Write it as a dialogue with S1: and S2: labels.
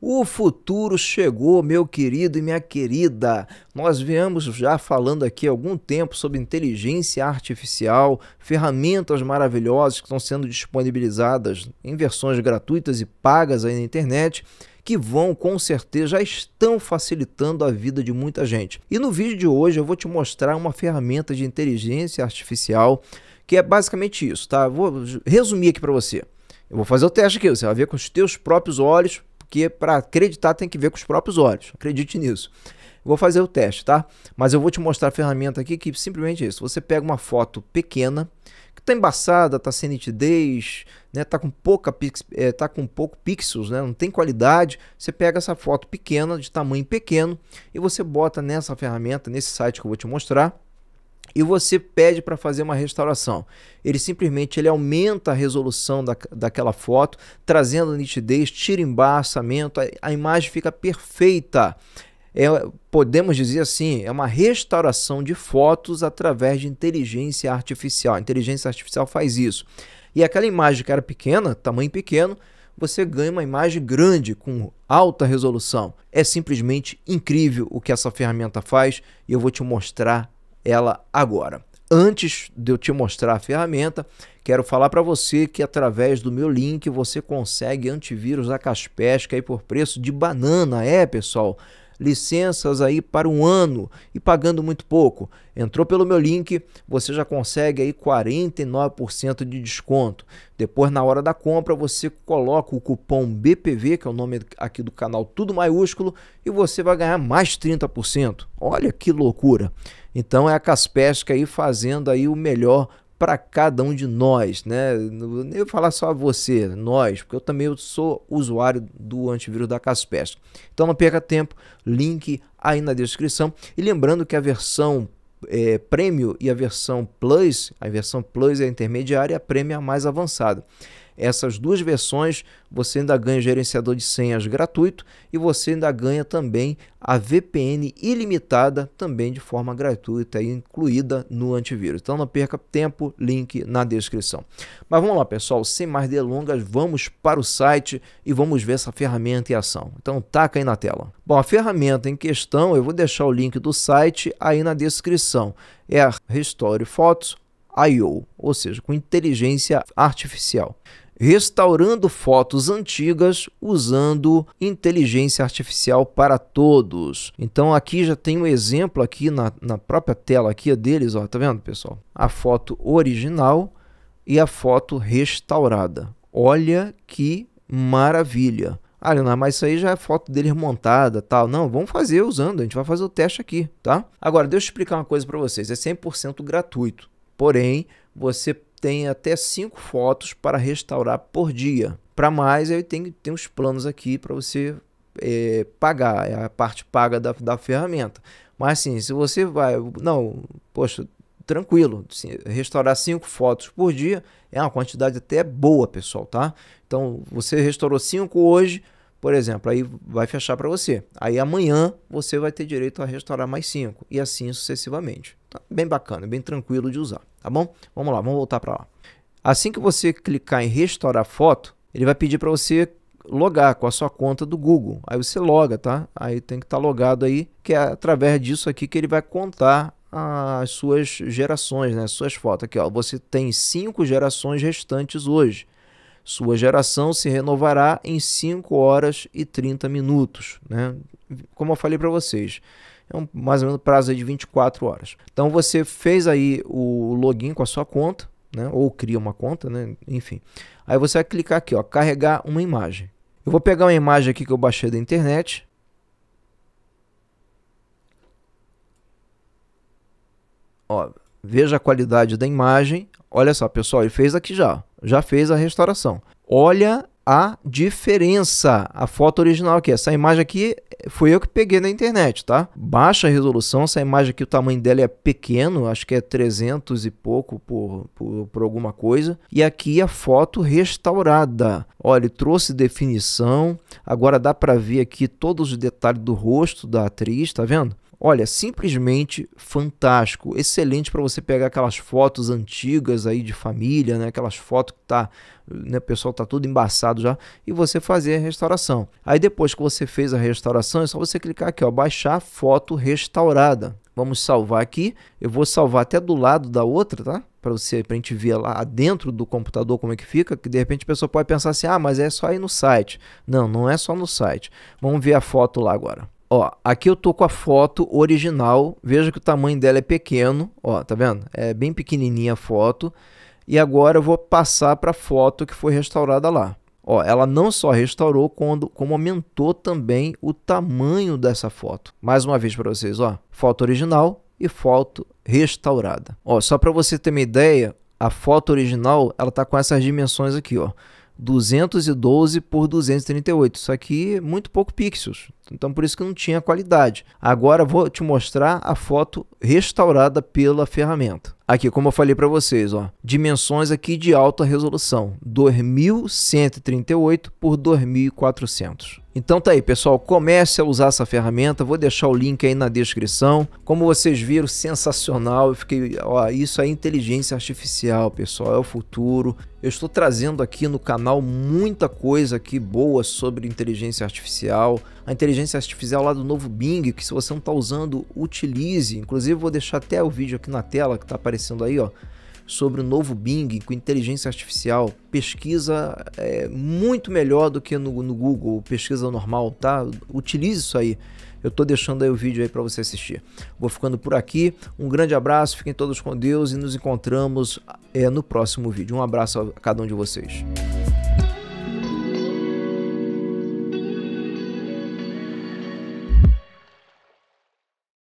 S1: O futuro chegou, meu querido e minha querida. Nós viemos já falando aqui há algum tempo sobre inteligência artificial, ferramentas maravilhosas que estão sendo disponibilizadas em versões gratuitas e pagas aí na internet, que vão com certeza já estão facilitando a vida de muita gente. E no vídeo de hoje eu vou te mostrar uma ferramenta de inteligência artificial que é basicamente isso, tá? Vou resumir aqui para você. Eu vou fazer o teste aqui, você vai ver com os teus próprios olhos porque para acreditar tem que ver com os próprios olhos. Acredite nisso. Vou fazer o teste, tá? Mas eu vou te mostrar a ferramenta aqui que simplesmente é isso. Você pega uma foto pequena, que está embaçada, está sem nitidez, né? Tá com pouca é, tá com pouco pixels, né? Não tem qualidade. Você pega essa foto pequena, de tamanho pequeno, e você bota nessa ferramenta, nesse site que eu vou te mostrar e você pede para fazer uma restauração. Ele simplesmente ele aumenta a resolução da, daquela foto, trazendo nitidez, tira embaçamento, a, a imagem fica perfeita. É, podemos dizer assim, é uma restauração de fotos através de inteligência artificial. A inteligência artificial faz isso. E aquela imagem que era pequena, tamanho pequeno, você ganha uma imagem grande com alta resolução. É simplesmente incrível o que essa ferramenta faz e eu vou te mostrar ela agora. Antes de eu te mostrar a ferramenta, quero falar para você que através do meu link você consegue antivírus da Caspesca aí por preço de banana, é pessoal? licenças aí para um ano e pagando muito pouco. Entrou pelo meu link, você já consegue aí 49% de desconto. Depois, na hora da compra, você coloca o cupom BPV, que é o nome aqui do canal, tudo maiúsculo, e você vai ganhar mais 30%. Olha que loucura! Então é a Caspesca aí fazendo aí o melhor para cada um de nós, né? Nem falar só você, nós, porque eu também sou usuário do antivírus da Caspesca. Então não perca tempo, link aí na descrição. E lembrando que a versão é, Premium e a versão Plus, a versão Plus é a intermediária e a Premium é a mais avançada. Essas duas versões você ainda ganha o gerenciador de senhas gratuito e você ainda ganha também a VPN ilimitada, também de forma gratuita, incluída no antivírus. Então não perca tempo, link na descrição. Mas vamos lá, pessoal, sem mais delongas, vamos para o site e vamos ver essa ferramenta em ação. Então taca aí na tela. Bom, a ferramenta em questão, eu vou deixar o link do site aí na descrição. É a Restore Photos IO, ou seja, com inteligência artificial restaurando fotos antigas usando inteligência artificial para todos. Então aqui já tem um exemplo aqui na, na própria tela aqui deles, ó, tá vendo pessoal? A foto original e a foto restaurada. Olha que maravilha. Ah, Leonardo, mas isso aí já é foto deles montada tal. Não, vamos fazer usando, a gente vai fazer o teste aqui, tá? Agora, deixa eu explicar uma coisa para vocês. É 100% gratuito, porém, você tem até 5 fotos para restaurar por dia. Para mais, eu tenho, tem os planos aqui para você é, pagar, é a parte paga da, da ferramenta. Mas assim, se você vai, não, poxa, tranquilo, assim, restaurar 5 fotos por dia é uma quantidade até boa, pessoal, tá? Então, você restaurou 5 hoje, por exemplo, aí vai fechar para você. Aí amanhã você vai ter direito a restaurar mais 5 e assim sucessivamente. Tá bem bacana, bem tranquilo de usar, tá bom? Vamos lá, vamos voltar para lá. Assim que você clicar em restaurar foto, ele vai pedir para você logar com a sua conta do Google. Aí você loga, tá? Aí tem que estar tá logado aí, que é através disso aqui que ele vai contar as suas gerações, né? As suas fotos aqui, ó. Você tem cinco gerações restantes hoje. Sua geração se renovará em 5 horas e 30 minutos, né? Como eu falei para vocês, é um, mais ou menos prazo de 24 horas. Então você fez aí o login com a sua conta, né? Ou cria uma conta, né? Enfim. Aí você vai clicar aqui, ó, carregar uma imagem. Eu vou pegar uma imagem aqui que eu baixei da internet. Ó, veja a qualidade da imagem. Olha só, pessoal, ele fez aqui já, já fez a restauração. Olha a diferença. A foto original aqui, essa imagem aqui eh, foi eu que peguei na internet, tá? Baixa resolução, essa imagem aqui, o tamanho dela é pequeno, acho que é 300 e pouco por, por, por alguma coisa. E aqui a foto restaurada. Olha, ele trouxe definição, agora dá para ver aqui todos os detalhes do rosto da atriz, tá vendo? Olha, simplesmente fantástico, excelente para você pegar aquelas fotos antigas aí de família, né? Aquelas fotos que tá, né, o pessoal tá tudo embaçado já e você fazer a restauração. Aí depois que você fez a restauração, é só você clicar aqui, ó, baixar foto restaurada. Vamos salvar aqui. Eu vou salvar até do lado da outra, tá? Para você, para a gente ver lá dentro do computador como é que fica. Que de repente a pessoa pode pensar assim: ah, mas é só ir no site. Não, não é só no site. Vamos ver a foto lá agora. Ó, aqui eu tô com a foto original. Veja que o tamanho dela é pequeno. Ó, tá vendo? É bem pequenininha a foto. E agora eu vou passar para a foto que foi restaurada lá. Ó, ela não só restaurou, quando, como aumentou também o tamanho dessa foto. Mais uma vez para vocês, ó, foto original e foto restaurada. Ó, só para você ter uma ideia, a foto original ela tá com essas dimensões aqui, ó. 212 por 238. Isso aqui muito pouco pixels. Então por isso que não tinha qualidade. Agora vou te mostrar a foto restaurada pela ferramenta. Aqui, como eu falei para vocês, ó, dimensões aqui de alta resolução, 2138 por 2400. Então tá aí, pessoal, comece a usar essa ferramenta, vou deixar o link aí na descrição. Como vocês viram, sensacional, eu fiquei, ó, isso é inteligência artificial, pessoal, é o futuro. Eu estou trazendo aqui no canal muita coisa aqui boa sobre inteligência artificial, a inteligência artificial lá do novo Bing, que se você não está usando, utilize. Inclusive, vou deixar até o vídeo aqui na tela que está aparecendo aí, ó, sobre o novo Bing com inteligência artificial. Pesquisa é muito melhor do que no, no Google, pesquisa normal, tá? Utilize isso aí. Eu estou deixando aí o vídeo aí para você assistir. Vou ficando por aqui. Um grande abraço, fiquem todos com Deus e nos encontramos é, no próximo vídeo. Um abraço a cada um de vocês.